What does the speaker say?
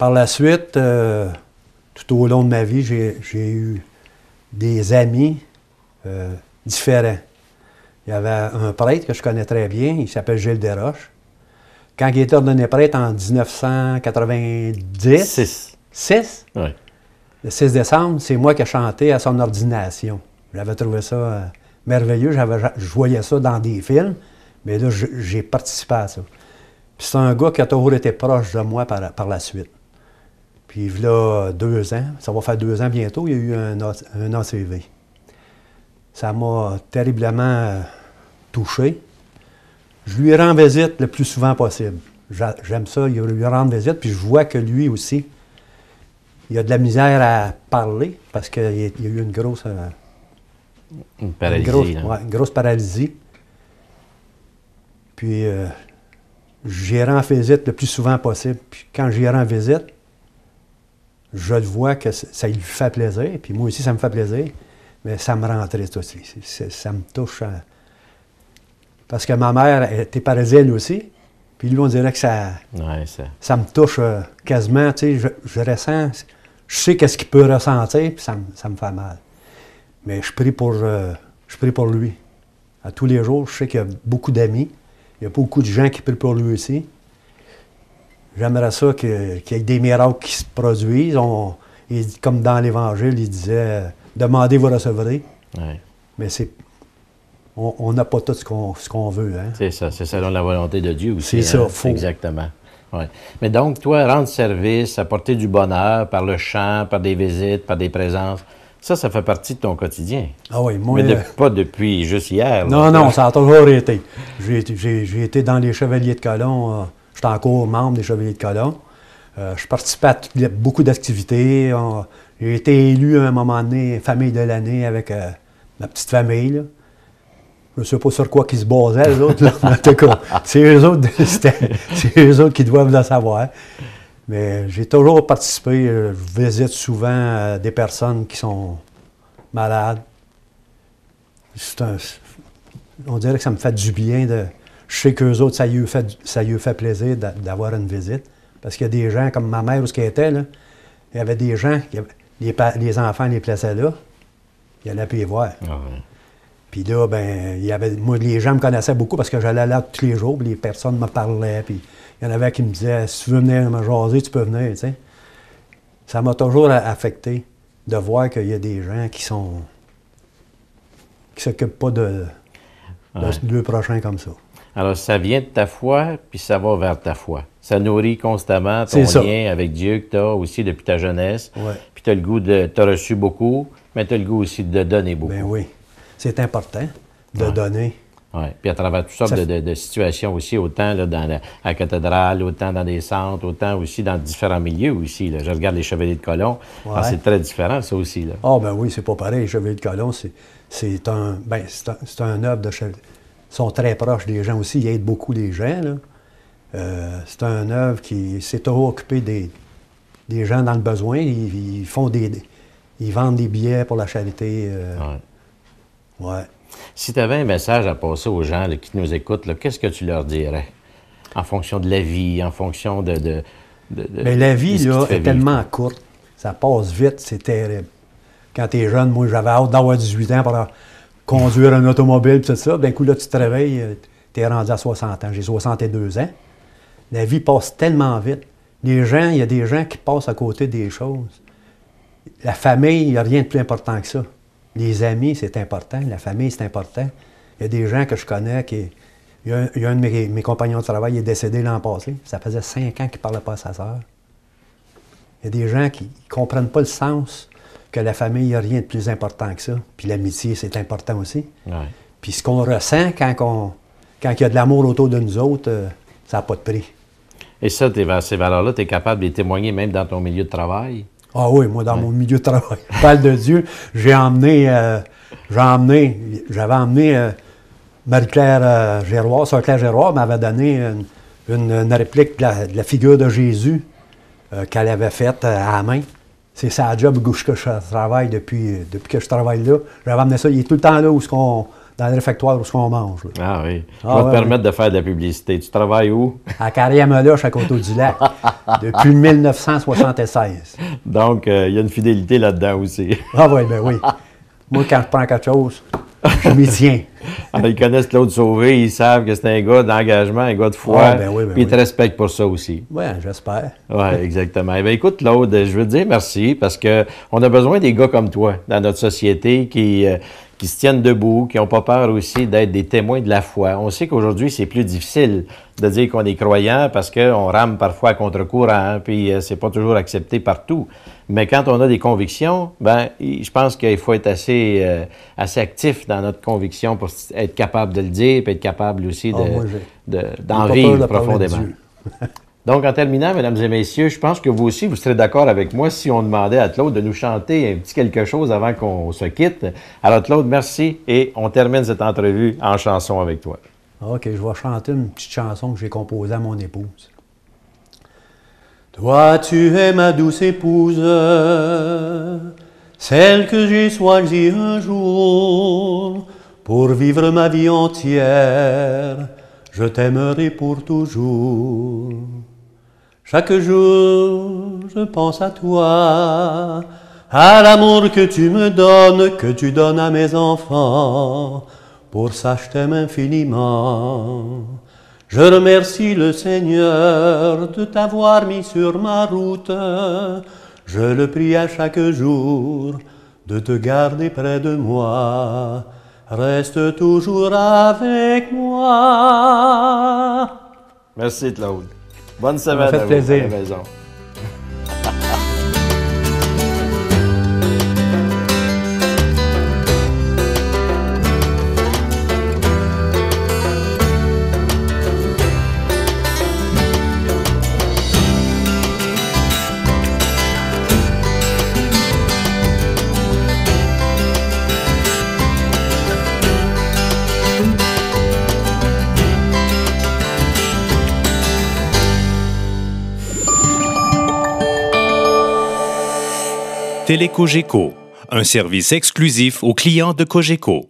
Par la suite, euh, tout au long de ma vie, j'ai eu des amis euh, différents. Il y avait un prêtre que je connais très bien, il s'appelle Gilles Desroches. Quand il était ordonné prêtre en 1990, 6, le 6 décembre, c'est moi qui ai chanté à son ordination. J'avais trouvé ça euh, merveilleux, je voyais ça dans des films, mais là, j'ai participé à ça. Puis c'est un gars qui a toujours été proche de moi par la suite. Puis là, deux ans, ça va faire deux ans bientôt, il y a eu un, ACV. Ça m'a terriblement euh, touché. Je lui rends visite le plus souvent possible. J'aime ça, il lui rendre visite, puis je vois que lui aussi, il a de la misère à parler parce qu'il y a eu une grosse. Euh, une paralysie. grosse, paralysie. Puis, euh, j'y rends visite le plus souvent possible. Puis, quand j'y rends visite, je le vois que ça lui fait plaisir, puis moi aussi, ça me fait plaisir, mais ça me rend triste aussi. ça me touche. Parce que ma mère était parisienne aussi, puis lui, on dirait que ça, me touche euh, quasiment, je, ressens, je sais qu'est-ce qu'il peut ressentir, puis ça, me fait mal. Mais je prie pour, euh, je prie pour lui. À tous les jours, je sais qu'il y a beaucoup d'amis, il y a beaucoup de gens qui prient pour lui aussi. J'aimerais ça qu'il y ait des miracles qui se produisent. comme dans l'Évangile, il disait Demandez, vous recevrez. Mais c'est. On n'a pas tout ce qu'on veut. Hein. C'est ça, c'est selon la volonté de Dieu aussi. C'est ça, hein. Exactement. Mais donc, toi, rendre service, apporter du bonheur par le chant, par des visites, par des présences, ça, ça fait partie de ton quotidien. Ah oui, moi. Mais pas depuis juste hier. Non, non, ça a toujours été. J'ai été dans les Chevaliers de Colomb. Euh, je suis encore membre des Chevaliers de Colomb. Euh, je participe à beaucoup d'activités. J'ai été élu à un moment donné, famille de l'année, avec euh, ma petite famille. Je ne sais pas sur quoi ils se basaient, les autres. c'est eux, autres, qui doivent le savoir. Mais j'ai toujours participé. Euh, je visite souvent des personnes qui sont malades. on dirait que ça me fait du bien de, je sais qu'eux autres, ça lui fait, ça fait plaisir d'avoir une visite. Parce qu'il y a des gens, comme ma mère, où ce qu'elle était, là, il y avait des gens, les, enfants les plaçaient là, Il allaient plus les voir. Ah puis là, ben, il y avait, moi, les gens me connaissaient beaucoup parce que j'allais là tous les jours, puis les personnes me parlaient, puis il y en avait qui me disaient Si tu veux venir me jaser, tu peux venir, Ça m'a toujours affecté de voir qu'il y a des gens qui sont. qui s'occupent pas de, deux prochains comme ça. Alors, ça vient de ta foi, puis ça va vers ta foi. Ça nourrit constamment ton lien avec Dieu que tu as aussi depuis ta jeunesse. Puis tu as le goût de. Tu as reçu beaucoup, mais tu as le goût aussi de donner beaucoup. Bien oui. C'est important de donner. Oui. Puis à travers toutes sortes de, situations aussi, autant dans la, cathédrale, autant dans des centres, autant aussi dans différents milieux aussi. Je regarde les Chevaliers de Colomb. Ah, c'est très différent, ça aussi. Ah, oh, ben oui, c'est pas pareil. Les Chevaliers de Colomb, c'est un. Ben, c'est un, un œuvre de Chevaliers sont très proches des gens aussi, ils aident beaucoup les gens. Euh, c'est un œuvre qui s'est toujours occupée des, gens dans le besoin. Ils, font des, ils vendent des billets pour la charité. Euh. ouais. Si tu avais un message à passer aux gens qui nous écoutent, qu'est-ce que tu leur dirais? En fonction de la vie, en fonction de. de, de, la vie là, est tellement courte. Ça passe vite, c'est terrible. Quand tu es jeune, moi, j'avais hâte d'avoir 18 ans pour conduire un automobile, tout ça. D'un ben, coup, là, tu travailles, euh, tu es rendu à 60 ans. J'ai 62 ans. La vie passe tellement vite. Les gens, il y a des gens qui passent à côté des choses. La famille, il n'y a rien de plus important que ça. Les amis, c'est important. La famille, c'est important. Il y a des gens que je connais qui. Il y a, un de mes, compagnons de travail, est décédé l'an passé. Ça faisait cinq ans qu'il ne parlait pas à sa sœur. Il y a des gens qui ne comprennent pas le sens que la famille, il n'y a rien de plus important que ça. Puis l'amitié, c'est important aussi. Puis ce qu'on ressent quand, il y a de l'amour autour de nous autres, euh, ça n'a pas de prix. Et ça, ces valeurs-là, tu es capable de les témoigner même dans ton milieu de travail? Ah oui, moi, dans mon milieu de travail, parle de Dieu, j'ai emmené, euh, j'ai j'avais emmené euh, Marie-Claire Gérois, Sœur Claire Géroir m'avait donné une, réplique de la, de la, figure de Jésus qu'elle avait faite à la main c'est sa job Gouche que je travaille depuis, depuis que je travaille là. J'avais amené ça. Il est tout le temps là où ce qu'on dans le réfectoire où ce qu'on mange. Ah oui. Ça ah va te permettre de faire de la publicité. Tu travailles où? À Carrière-Meloche, à côté du lac depuis 1976. Donc, euh, il y a une fidélité là-dedans aussi. ah oui, ben oui. Moi, quand je prends quelque chose, je m'y tiens. Ah, ils connaissent Claude Sauvé, ils savent que c'est un gars d'engagement, un gars de foi. Ah, ben ben ils te respectent pour ça aussi. Oui, j'espère. Oui, exactement. Eh ben, écoute, Claude, je veux te dire merci parce qu'on a besoin des gars comme toi dans notre société qui, euh, qui se tiennent debout, qui n'ont pas peur aussi d'être des témoins de la foi. On sait qu'aujourd'hui, c'est plus difficile de dire qu'on est croyant parce qu'on rame parfois à contre-courant, hein, puis euh, c'est pas toujours accepté partout. Mais quand on a des convictions, ben, je pense qu'il faut être assez, euh, assez actif dans notre conviction pour être capable de le dire, puis être capable aussi ah, d'en de, vivre profondément. Donc, en terminant, mesdames et messieurs, je pense que vous aussi, vous serez d'accord avec moi si on demandait à Claude de nous chanter un petit quelque chose avant qu'on se quitte. Alors, Claude, merci et on termine cette entrevue en chanson avec toi. OK, je vais chanter une petite chanson que j'ai composée à mon épouse. Toi, tu es ma douce épouse, celle que j'ai choisie un jour pour vivre ma vie entière. Je t'aimerai pour toujours. Chaque jour, je pense à toi, à l'amour que tu me donnes, que tu donnes à mes enfants, pour ça je t'aime infiniment. Je remercie le Seigneur de t'avoir mis sur ma route, je le prie à chaque jour de te garder près de moi, reste toujours avec moi. Merci Claude. Bonne semaine. Ça fait à vous, plaisir. À la maison. Télécogeco, un service exclusif aux clients de Cogeco.